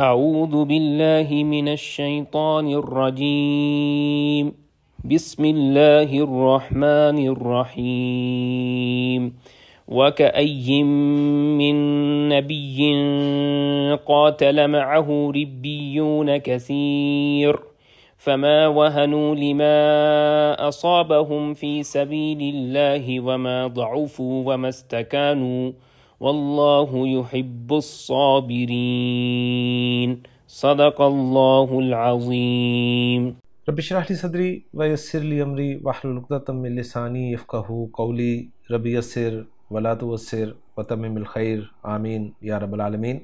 أعوذ بالله من الشيطان الرجيم بسم الله الرحمن الرحيم وكأي من نبي قاتل معه ربيون كثير فما وهنوا لما أصابهم في سبيل الله وما ضعفوا وما استكانوا والله يحب الصابرين صدق الله العظيم رب اشرح لي صدري ويسر لي امري واحلل عقدة من لساني يفقهوا قولي رب يسر ولا असर وتمم الخير امين يا رب العالمين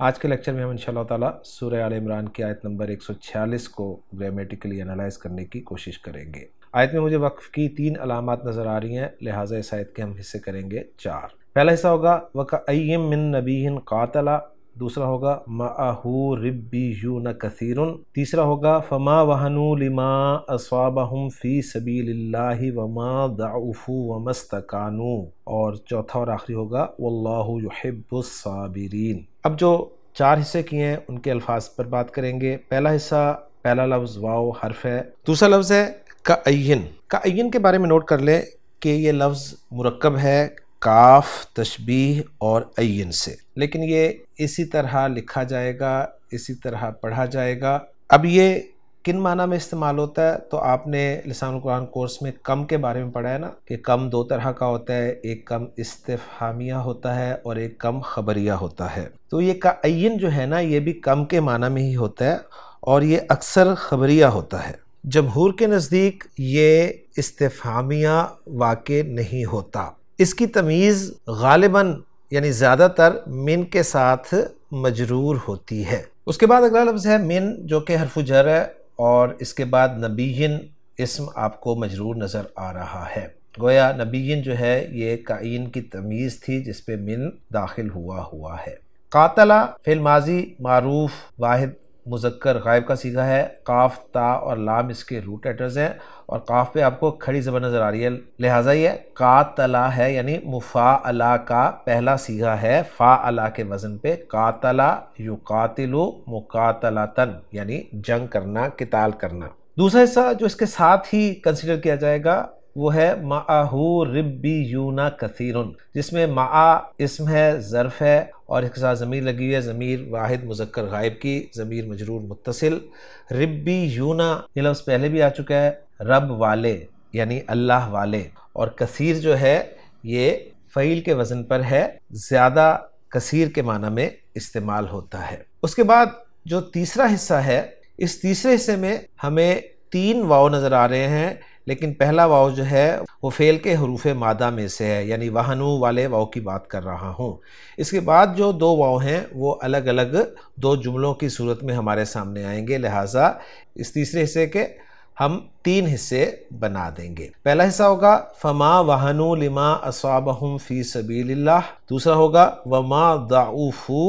आज के लेक्चर में हम इन ताला सूर्य आल इमरान की आयत नंबर 146 को ग्रामेटिकली एनालाइज़ करने की कोशिश करेंगे आयत में मुझे वक्फ़ की तीन अलामत नज़र आ रही हैं लिहाजा इस आयत के हम हिस्से करेंगे चार पहला हिस्सा होगा वक़म मिन नबीन कातला दूसरा होगा माहू रिबी यू न कसीर तीसरा होगा फ़मा वहनू लिमा असवाबहम फ़ी सबी वमा दाऊफ़ू वमस्तकानू और चौथा और आखिरी होगा वल्लाहब्बुलसाबिरीन अब जो चार हिस्से किए हैं उनके अल्फाज पर बात करेंगे पहला हिस्सा पहला लफ्ज़ वाओ हर्फ है दूसरा लफ्ज़ है का अयन के बारे में नोट कर लें कि ये लफ्ज़ मरकब है काफ तशबी और अयन से लेकिन ये इसी तरह लिखा जाएगा इसी तरह पढ़ा जाएगा अब ये किन माना में इस्तेमाल होता है तो आपने लसान कुरान कोर्स में कम के बारे में पढ़ा है ना कि कम दो तरह का होता है एक कम इस्तफहामिया होता है और एक कम खबरिया होता है तो ये का अयन जो है ना ये भी कम के माना में ही होता है और ये अक्सर खबरिया होता है जमहूर के नज़दीक ये इस्तफहामिया वाक़ नहीं होता इसकी तमीज़ गालिबा यानी ज़्यादातर मिन के साथ मजरूर होती है उसके बाद अगला लफ्ज़ है मिन जो कि हरफ जर है और इसके बाद नबीन इसम आपको मजरूर नज़र आ रहा है गोया नबीन जो है ये काइन की तमीज़ थी जिसपे मिन दाखिल हुआ हुआ है कातला फिल माजी मारूफ वाहिद मुजक्कर गायब का सीधा है काफ ता और लाम इसके रूट लेटर्स हैं और काफ पे आपको खड़ी ज़बर नज़र आ रही है लिहाजा ये का तला है यानी मुफा अला का पहला सीघा है फ़ा अला के वज़न पे का कातला युकातिलु मुकातलातन यानी जंग करना किताल करना दूसरा हिस्सा जो इसके साथ ही कंसिडर किया जाएगा वो है माहू रिबी यूना कसीर जिसमें मा इसम है ज़रफ़ है और एक साथ ज़मीर लगी हुई है ज़मीर वाहिद मुजक्कर गायब की ज़मीर मजरूर मुतसिल रिबी यूना ये लफ्ज़ पहले भी आ चुका है रब वाले यानी अल्लाह वाले और कसीर जो है ये फ़ैल के वज़न पर है ज़्यादा कसीर के माना में इस्तेमाल होता है उसके बाद जो तीसरा हिस्सा है इस तीसरे हिस्से में हमें तीन वाव नज़र आ रहे हैं लेकिन पहला वाव जो है वो फेल के हरूफ मादा में से है यानी वाहनु वाले वाव की बात कर रहा हूँ इसके बाद जो दो वाव हैं वो अलग अलग दो जुमलों की सूरत में हमारे सामने आएंगे लिहाजा इस तीसरे हिस्से के हम तीन हिस्से बना देंगे पहला हिस्सा होगा फमा वाहनु लिमा असाबहम फ़ी सबील दूसरा होगा वमा दाऊफ़ू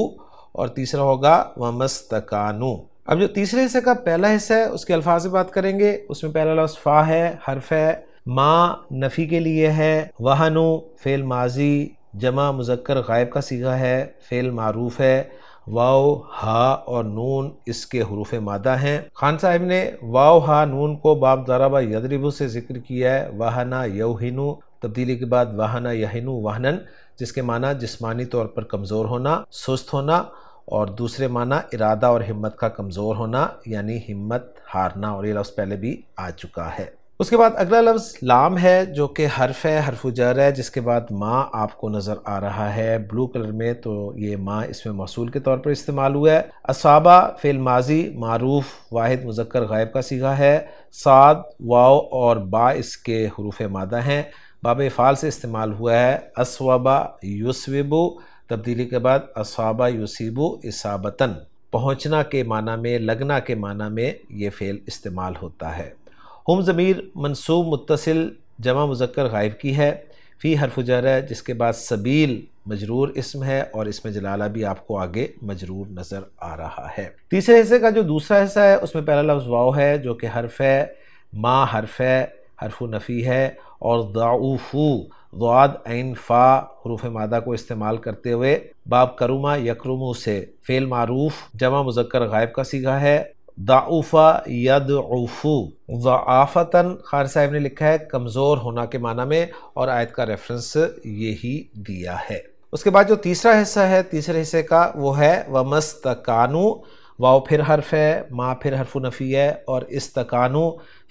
और तीसरा होगा वमस्तकानू अब जो तीसरे हिस्से का पहला हिस्सा है उसके अल्फाज से बात करेंगे उसमें पहला लफ्ज फ़ा है हरफ है माँ नफ़ी के लिए है वाहनु फ़ेल माजी जमा मुजक्कर गायब का सीगा है फ़ेल मारूफ है वाओ हा और नून इसके हरूफ मादा हैं खान साहब ने वाओ हा नून को बाप दाराबा यदरिबू से जिक्र किया है वाहना यौहिनु तब्दीली के बाद वाहना यहिनु वाहनन जिसके माना जिस्मानी तौर पर कमज़ोर होना सुस्त होना और दूसरे माना इरादा और हिम्मत का कमज़ोर होना यानी हिम्मत हारना और ये लफ्ज़ पहले भी आ चुका है उसके बाद अगला लफ्ज़ लाम है जो कि हर्फ है हरफ जर है जिसके बाद माँ आपको नज़र आ रहा है ब्लू कलर में तो ये माँ इसमें मौसू के तौर पर इस्तेमाल हुआ है असाबा फेल माजी मारूफ वाहिद मुजक्कर गायब का सीखा है साद वाओ और बा इसके हरूफ मादा हैं बाब फ़ाल से इस्तेमाल हुआ है असवाबा यूसविबू तब्दीली के बाद असाबा युसीबु इसाबतन पहुंचना के माना में लगना के माना में ये फ़ेल इस्तेमाल होता है हम ज़मीर मनसूब मुतसिल जमा मुजक्र गायब की है फ़ी हरफ जर है जिसके बाद सबील मजरूर इसम है और इसमें जलाला भी आपको आगे मजरूर नज़र आ रहा है तीसरे हिस्से का जो दूसरा हिस्सा है उसमें पहला लफ्ज़ वाव है जो कि हरफ है माँ हरफ है हरफ नफ़ी है और दाऊफ़ू गवाद ऐन फ़ा हरूफ मादा को इस्तेमाल करते हुए बाब करुमा यक्रुमु से फ़ेल मारूफ जमा मुजक्कर गायब का सीखा है दाउफा यद उफ़ू वाफ़ता खान साहब ने लिखा है कमज़ोर होना के माना में और आयत का रेफरेंस यही दिया है उसके बाद जो तीसरा हिस्सा है तीसरे हिस्से का वो है कानू वाव फिर हर्फ है माँ फिर हरफ नफ़ी है और इस्तकानु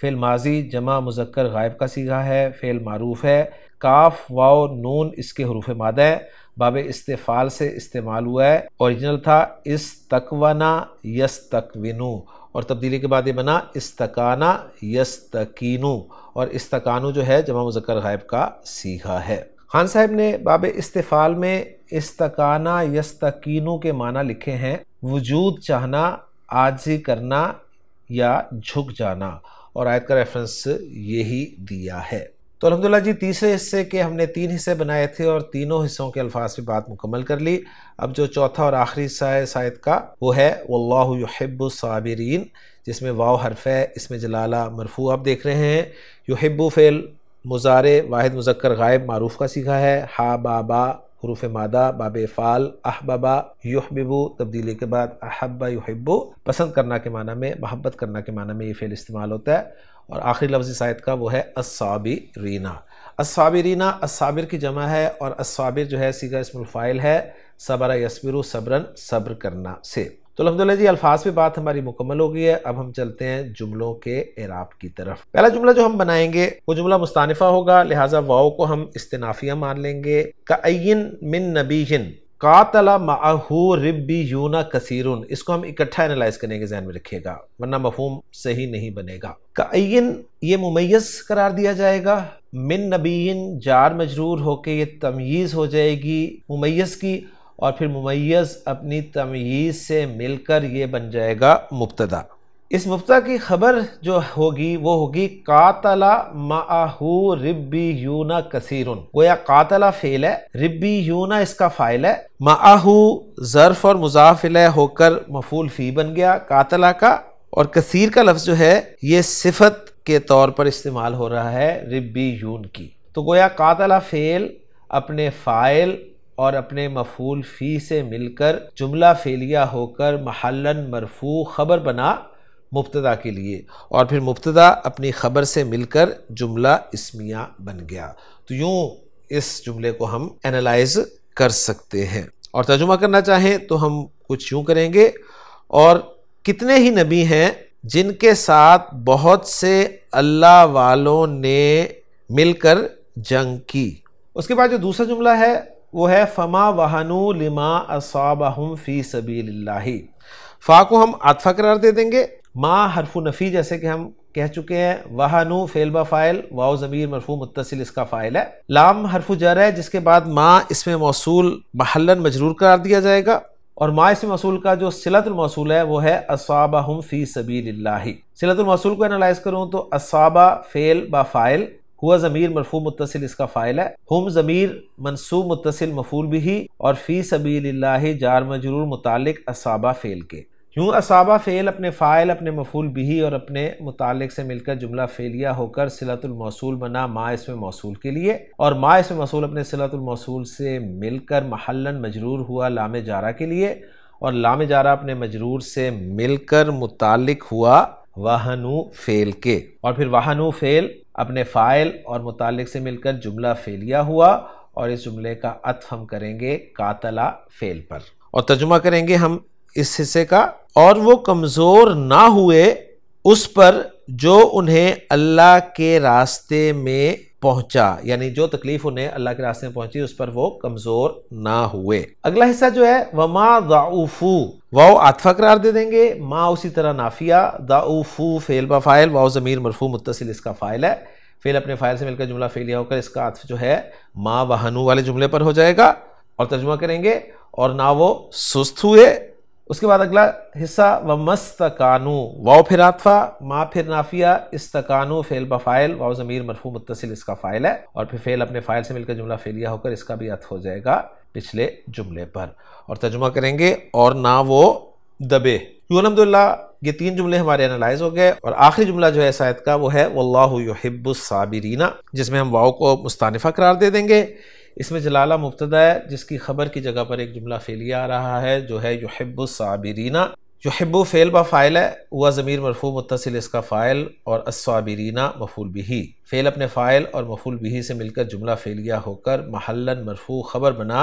फ़िल माजी जमा मुजक्कर गायब का सीघा है फ़िल मारूफ है काफ वाव नून इसके हरूफ मादा है बाब इस्तेफाल से इस्तेमाल हुआ है ओरिजिनल था इस तकवाना यस तकविनु और तब्दीली के बाद ये बना इस्तकाना यस तकीनु और इस्तकानो जो है जमा मुजक्कर गायब का सीखा है खान साहब ने बाब इस्तेफाल में इस्तकाना यस्तकीनों के माना लिखे हैं वजूद चाहना आजी करना या झुक जाना और आयत का रेफरेंस यही दिया है तो अलहमदिल्ला जी तीसरे हिस्से के हमने तीन हिस्से बनाए थे और तीनों हिस्सों के अल्फाज पर बात मुकम्मल कर ली अब जो चौथा और आखिरी हिस्सा है शायद का वो है वल्लाहब जिसमें वाव हरफ है इसमें जलाला मरफू आप देख रहे हैं युहब्बू फ़ेल मुजारे वाहिद मुजक्कर गायब मारूफ का सीखा है हा बा हरूफ मादा बाब फ़ाल अहबबा युहबिबू तब्दीली के बाद अहब्बा युहबो पसंद करना के माना में महब्बत करना के माना में ये फ़ेल इस्तेमाल होता है और आखिरी लफ्ज़ शायद का वो है असाबी रीना असाबी रीना असाबिर की जमा है और असाबिर जो है सीगा इसमुलफ़ाइल है सबरा यसबिर सबरन सब्र करना से तो अलहमदिल्ला जी अल्फाज पे बात हमारी मुकम्मल हो गई है अब हम चलते हैं जुमलों के इराब की तरफ पहला जुमला जो हम बनाएंगे वो जुमला मुस्तानफा होगा लिहाजा वाओ को हम इस्तनाफिया मान लेंगे कईन मिन नबीन कातला माहू रिबी यूना कसीर इसको हम इकट्ठा एनालाइज करने के जहन में रखिएगा वरना मफहूम सही नहीं बनेगा कईन ये मुमैस करार दिया जाएगा मिन नबीन जार मजरूर होके ये तमयीज़ हो जाएगी मुमैस की और फिर मुमैस अपनी तमीज़ से मिलकर ये बन जाएगा मुबतदा इस मुफ्ता की खबर जो होगी वो होगी कातला माहू रिब्बी यूना वो या कातला फेल है रिब्बी यूना इसका फाइल है माहू ज़र्फ़ और मुजाफिल होकर मफूल फ़ी बन गया कातला का और कसीर का लफ्ज़ जो है ये सिफत के तौर पर इस्तेमाल हो रहा है रिब्बी यून की तो गोया कातला फेल अपने फ़ाइल और अपने मफूल फ़ी से मिलकर जुमला फेलिया होकर महलन मरफू ख़बर बना मुबतदा के लिए और फिर मुबतदा अपनी ख़बर से मिलकर जुमला इसमिया बन गया तो यूँ इस जुमले को हम एनालाइज कर सकते हैं और तर्जुमा करना चाहें तो हम कुछ यूँ करेंगे और कितने ही नबी हैं जिनके साथ बहुत से अल्लाह वालों ने मिलकर जंग की उसके बाद जो दूसरा जुमला है वो है फ़मा वहनु लिमा असाबहम फ़ी सबी फ़ा को हम आतफ़ा करार दे देंगे माँ हरफु नफ़ी जैसे कि हम कह चुके हैं वाहनु फेलबा फ़ाइल वाओ ज़मीर मरफू मुतसिल इसका फ़ाइल है लाम हरफु जर है जिसके बाद माँ इसमें मौसूल महलन मजरूर करार दिया जाएगा और माँ इसमें मौसूल का जो सिलतमौसूल है वो है असाबा हम फ़ी सबी सिलतमौसूल को एनालाइज करूँ तो असाबा फ़ेल बा फ़ाइल हुआ ज़मीर मरफू मुतसिल इसका फ़ाइल है हम ज़मीर मनसूब मुतसिल मफूल भी ही और फ़ी सबील जार मजरूर मुतल असाबा फ़ेल के यूँ असाबा फ़ेल अपने फ़ाइल अपने मफूल भी और अपने मुतल से मिलकर जुमला फ़ेलिया होकर सिलतुलमौसूल बना माँ इसमें मौसूल के लिए और माँ इसमें मौसूल अपने सिलतुलमौसूल से मिलकर महलन मजरूर हुआ लाम जारा के लिए और लाम जारा अपने मजरूर से मिलकर मुतल हुआ वाहनु फ़ेल के और फिर वाहनु फ़ेल अपने फ़ाइल और मुतालिक से मिलकर जुमला फेलिया हुआ और इस जुमले का अतफ हम करेंगे कातला फेल पर और तर्जुमा करेंगे हम इस हिस्से का और वो कमज़ोर ना हुए उस पर जो उन्हें अल्लाह के रास्ते में पहुंचा यानी जो तकलीफ उन्हें अल्लाह के रास्ते में पहुंची उस पर वो कमजोर ना हुए अगला हिस्सा जो है वमा दाउफू वाओ आतफा करार दे देंगे माँ उसी तरह नाफिया दाउफू फेल बा फाइल वाओ ज़मीर मरफू मुतसिल इसका फ़ाइल है फेल अपने फ़ाइल से मिलकर जुमला फेलिया होकर इसका आतफ जो है माँ वाहनू वाले जुमले पर हो जाएगा और तर्जुमा करेंगे और ना वो सुस्त हुए उसके बाद अगला हिस्सा व मस्त कानू वाओ फिर आतफा माँ फिर नाफिया इस्तकानू फेल बफाइल फाइल वाओ ज़मीर मरफू मुतसिल इसका फ़ाइल है और फिर फेल अपने फ़ाइल से मिलकर जुमला फेलिया होकर इसका भी अर्थ हो जाएगा पिछले जुमले पर और तर्जुमा करेंगे और ना वो दबे यूँ अलहमदिल्ला ये तीन जुमले हमारे एनालाइज हो गए और आखिरी जुमला जो है शायद का वो है वल्लाहब्बुसाबिरीना जिसमें हम वाओ को मुस्तानफ़ा करार दे देंगे इसमें जलाला मुबतदा है जिसकी खबर की जगह पर एक जुमला फेलिया आ रहा है जो है यहब्बुसाबिरीना यहब्बु फ़ेल बा फ़ाइल है हुआ ज़मीर मरफू मुतसिल इसका फ़ाइल और असाबिरीना मफूल बिही फ़ेल अपने फ़ाइल और मफूल बिही से मिलकर जुमला फेलिया होकर महलन मरफू खबर बना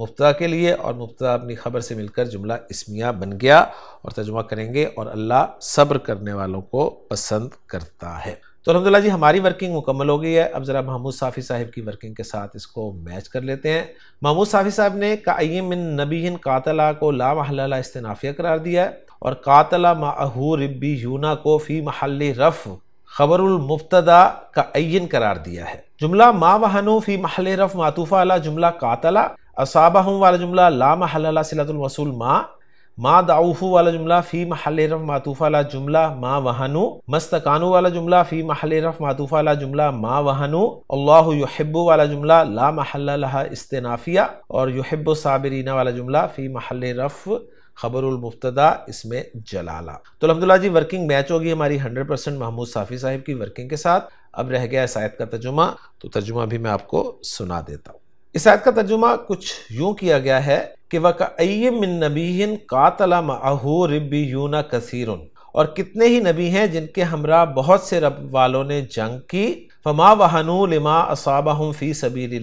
मुफ्ता के लिए और मुफ्ता अपनी खबर से मिलकर जुमला इसमिया बन गया और तर्जुमा करेंगे और अल्लाह सब्र करने वालों को पसंद करता है तो अलहमदिल्ला जी हमारी वर्किंग मुकम्मल हो गई है अब ज़रा महमूद साफ़ी साहब की वर्किंग के साथ इसको मैच कर लेते हैं महमूद साफ़ी साहब ने कायम नबीन कातला को ला महल इस्तनाफिया करार दिया है और कातला माहू रबी यूना को फ़ी महल रफ़ खबरमबतदा का अन करार दिया है जुमला मा महनु फ़ी महल रफ़ मातूफ़ा अला जुमला कातला असाबाह वाला जुमला ला महल सिलातुलमसूल माँ माँ दाऊफू वाला जुमला फ़ी महल रफ मातूफ़ा ला जुमला माँ वहनु मस्तकानु वाला जुमला फ़ी महल रफ मातूफ़ा ला जुमला माँ वहानु अल्लाहब्बू वाला जुमला ला महल इस्तनाफ़िया और युहब्बु साबरीना वाला जुमला फ़ी महल रफ़ मुफ्तदा इसमें जलाला तो अलहमदिल्ला जी वर्किंग मैच होगी हमारी हंड्रेड परसेंट महमूद साफ़ी साहिब की वर्किंग के साथ अब रह गया इस आयत का तर्जुमा तो तर्जुमा भी मैं आपको सुना देता हूँ इस आयत का तर्जुमा कुछ यूँ किया गया है कि नबीन कातला महू कसीर और कितने ही नबी हैं जिनके हमरा बहुत से रब वालों ने जंग की फमा वहनू लिमा असाबाह फ़ी सबीर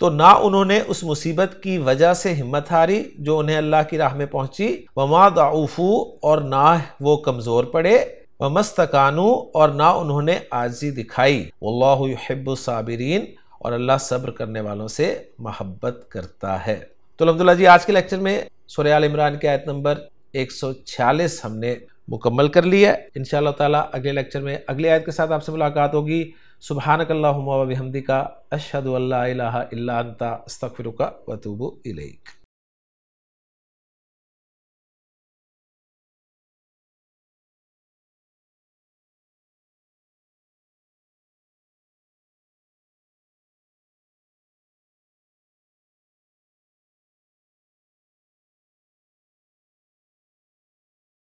तो ना उन्होंने उस मुसीबत की वजह से हिम्मत हारी जो उन्हें अल्लाह की राह में पहुंची वमा दाऊफ़ू और ना वो कमज़ोर पड़े व मस्तकानू और ना उन्होंने आजी दिखाई वल्लाहब्बुसाबरीन और अल्लाह सब्र करने वालों से महब्बत करता है तो अलहमदिल्ला जी आज के लेक्चर में सुरयाल इमरान के आयत नंबर 146 हमने मुकम्मल कर लिया है इन ताला अगले लेक्चर में अगले आयत के साथ आपसे मुलाकात होगी सुबहानकल्लाहमदिका अशहद अल्ला इलाहा इल्ला अंता अस्तगफिरुका वतूबु इलैक